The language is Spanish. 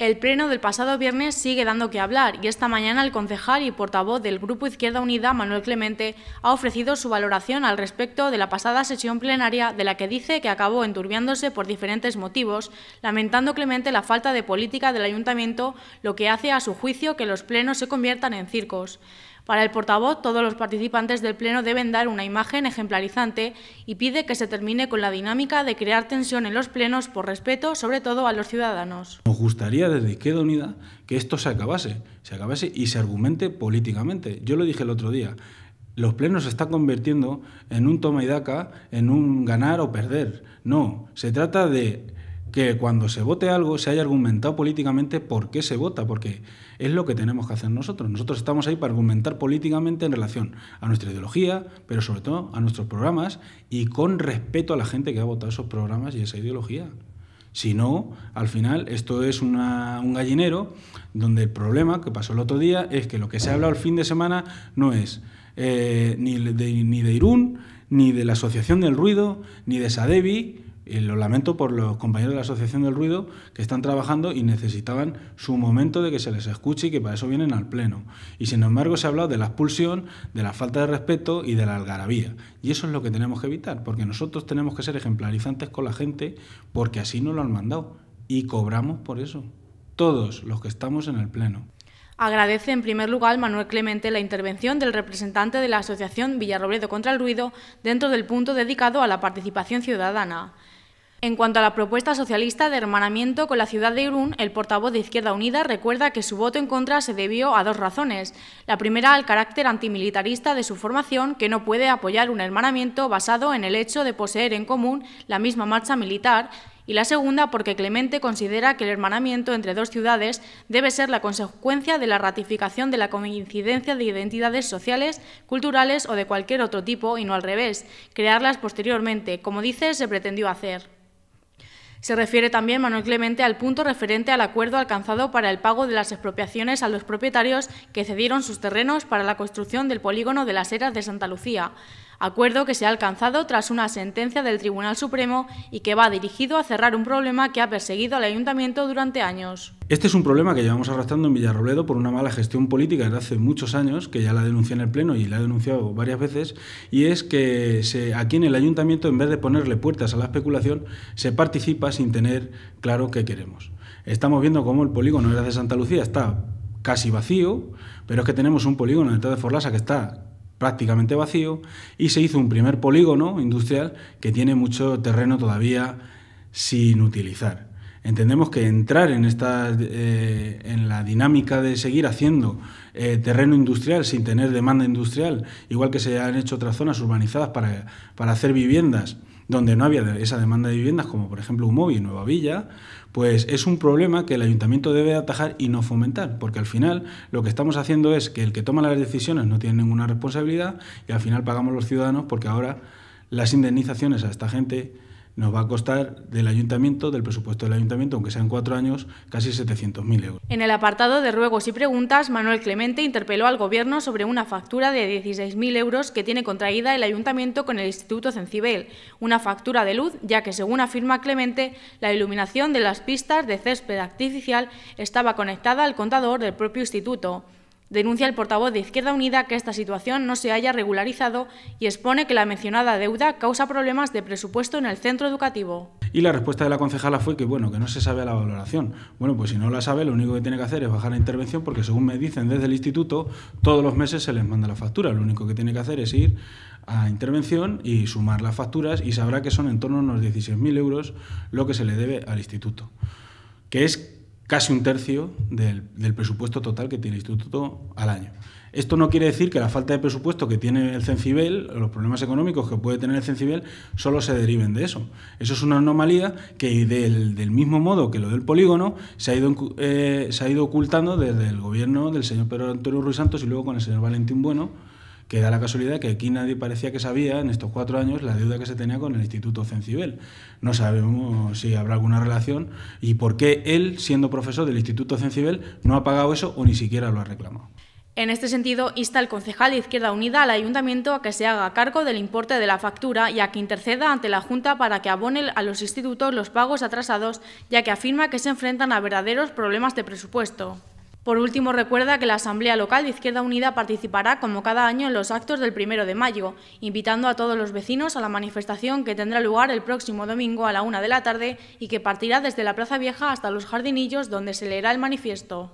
El pleno del pasado viernes sigue dando que hablar y esta mañana el concejal y portavoz del Grupo Izquierda Unida, Manuel Clemente, ha ofrecido su valoración al respecto de la pasada sesión plenaria de la que dice que acabó enturbiándose por diferentes motivos, lamentando Clemente la falta de política del ayuntamiento, lo que hace a su juicio que los plenos se conviertan en circos. Para el portavoz, todos los participantes del Pleno deben dar una imagen ejemplarizante y pide que se termine con la dinámica de crear tensión en los plenos por respeto, sobre todo a los ciudadanos. Nos gustaría desde Izquierda Unida que esto se acabase, se acabase y se argumente políticamente. Yo lo dije el otro día, los plenos se están convirtiendo en un toma y daca, en un ganar o perder. No, se trata de que cuando se vote algo se haya argumentado políticamente por qué se vota, porque es lo que tenemos que hacer nosotros. Nosotros estamos ahí para argumentar políticamente en relación a nuestra ideología, pero sobre todo a nuestros programas y con respeto a la gente que ha votado esos programas y esa ideología. Si no, al final esto es un gallinero donde el problema que pasó el otro día es que lo que se ha hablado el fin de semana no es eh, ni, de, ni de Irún, ni de la Asociación del Ruido, ni de Sadevi, lo lamento por los compañeros de la Asociación del Ruido que están trabajando y necesitaban su momento de que se les escuche y que para eso vienen al Pleno. Y sin embargo se ha hablado de la expulsión, de la falta de respeto y de la algarabía. Y eso es lo que tenemos que evitar, porque nosotros tenemos que ser ejemplarizantes con la gente porque así nos lo han mandado. Y cobramos por eso. Todos los que estamos en el Pleno. Agradece en primer lugar Manuel Clemente la intervención del representante de la Asociación Villarrobledo contra el Ruido dentro del punto dedicado a la participación ciudadana. En cuanto a la propuesta socialista de hermanamiento con la ciudad de Irún, el portavoz de Izquierda Unida recuerda que su voto en contra se debió a dos razones. La primera, al carácter antimilitarista de su formación, que no puede apoyar un hermanamiento basado en el hecho de poseer en común la misma marcha militar, y la segunda porque Clemente considera que el hermanamiento entre dos ciudades debe ser la consecuencia de la ratificación de la coincidencia de identidades sociales, culturales o de cualquier otro tipo y no al revés, crearlas posteriormente, como dice se pretendió hacer. Se refiere también Manuel Clemente al punto referente al acuerdo alcanzado para el pago de las expropiaciones a los propietarios que cedieron sus terrenos para la construcción del polígono de las Eras de Santa Lucía acuerdo que se ha alcanzado tras una sentencia del Tribunal Supremo y que va dirigido a cerrar un problema que ha perseguido al ayuntamiento durante años. Este es un problema que llevamos arrastrando en Villarrobledo por una mala gestión política desde hace muchos años, que ya la denuncié en el Pleno y la he denunciado varias veces, y es que aquí en el ayuntamiento, en vez de ponerle puertas a la especulación, se participa sin tener claro qué queremos. Estamos viendo cómo el polígono era de Santa Lucía está casi vacío, pero es que tenemos un polígono detrás de Forlasa que está prácticamente vacío y se hizo un primer polígono industrial que tiene mucho terreno todavía sin utilizar. Entendemos que entrar en, eh, en la dinámica de seguir haciendo eh, terreno industrial sin tener demanda industrial, igual que se han hecho otras zonas urbanizadas para, para hacer viviendas donde no había esa demanda de viviendas, como por ejemplo Humovi y Nueva Villa, pues es un problema que el ayuntamiento debe atajar y no fomentar, porque al final lo que estamos haciendo es que el que toma las decisiones no tiene ninguna responsabilidad y al final pagamos los ciudadanos porque ahora las indemnizaciones a esta gente nos va a costar del ayuntamiento, del presupuesto del ayuntamiento, aunque sean cuatro años, casi 700.000 euros. En el apartado de ruegos y preguntas, Manuel Clemente interpeló al Gobierno sobre una factura de 16.000 euros que tiene contraída el ayuntamiento con el Instituto Cencibel, una factura de luz, ya que según afirma Clemente, la iluminación de las pistas de césped artificial estaba conectada al contador del propio instituto. Denuncia el portavoz de Izquierda Unida que esta situación no se haya regularizado y expone que la mencionada deuda causa problemas de presupuesto en el centro educativo. Y la respuesta de la concejala fue que bueno, que no se sabe la valoración. Bueno, pues si no la sabe, lo único que tiene que hacer es bajar la intervención porque según me dicen desde el instituto, todos los meses se les manda la factura. Lo único que tiene que hacer es ir a intervención y sumar las facturas y sabrá que son en torno a unos 16.000 euros lo que se le debe al instituto. Que es casi un tercio del, presupuesto total que tiene el Instituto al año. Esto no quiere decir que la falta de presupuesto que tiene el Cencibel, los problemas económicos que puede tener el Cencibel, solo se deriven de eso. Eso es una anomalía que del, mismo modo que lo del polígono se ha, ido, eh, se ha ido ocultando desde el gobierno del señor Pedro Antonio Ruiz Santos y luego con el señor Valentín Bueno queda la casualidad que aquí nadie parecía que sabía en estos cuatro años la deuda que se tenía con el Instituto Cencibel. No sabemos si habrá alguna relación y por qué él, siendo profesor del Instituto Cencibel, no ha pagado eso o ni siquiera lo ha reclamado. En este sentido, insta el concejal de Izquierda Unida al ayuntamiento a que se haga cargo del importe de la factura y a que interceda ante la Junta para que abone a los institutos los pagos atrasados, ya que afirma que se enfrentan a verdaderos problemas de presupuesto. Por último, recuerda que la Asamblea Local de Izquierda Unida participará como cada año en los actos del primero de mayo, invitando a todos los vecinos a la manifestación que tendrá lugar el próximo domingo a la una de la tarde y que partirá desde la Plaza Vieja hasta los jardinillos donde se leerá el manifiesto.